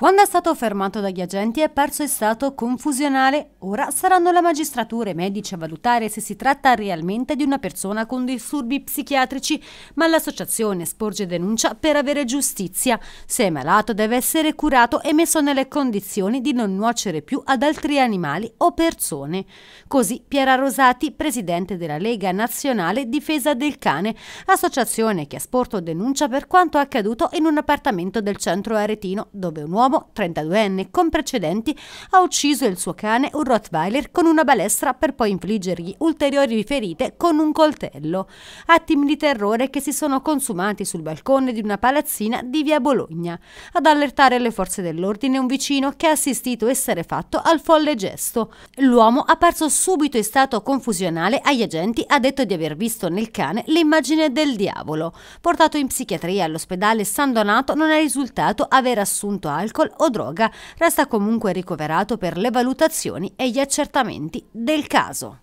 Quando è stato fermato dagli agenti è perso in stato confusionale. Ora saranno la magistratura e i medici a valutare se si tratta realmente di una persona con disturbi psichiatrici, ma l'associazione sporge denuncia per avere giustizia. Se è malato deve essere curato e messo nelle condizioni di non nuocere più ad altri animali o persone. Così Piera Rosati, presidente della Lega Nazionale Difesa del Cane, associazione che ha Sporto denuncia per quanto accaduto in un appartamento del centro aretino, dove un uomo uomo, 32enne, con precedenti, ha ucciso il suo cane, un Rottweiler, con una balestra per poi infliggergli ulteriori ferite con un coltello. Attimi di terrore che si sono consumati sul balcone di una palazzina di via Bologna. Ad allertare le forze dell'ordine un vicino che ha assistito essere fatto al folle gesto. L'uomo apparso subito in stato confusionale agli agenti ha detto di aver visto nel cane l'immagine del diavolo. Portato in psichiatria all'ospedale San Donato non è risultato aver assunto alcol alcol o droga, resta comunque ricoverato per le valutazioni e gli accertamenti del caso.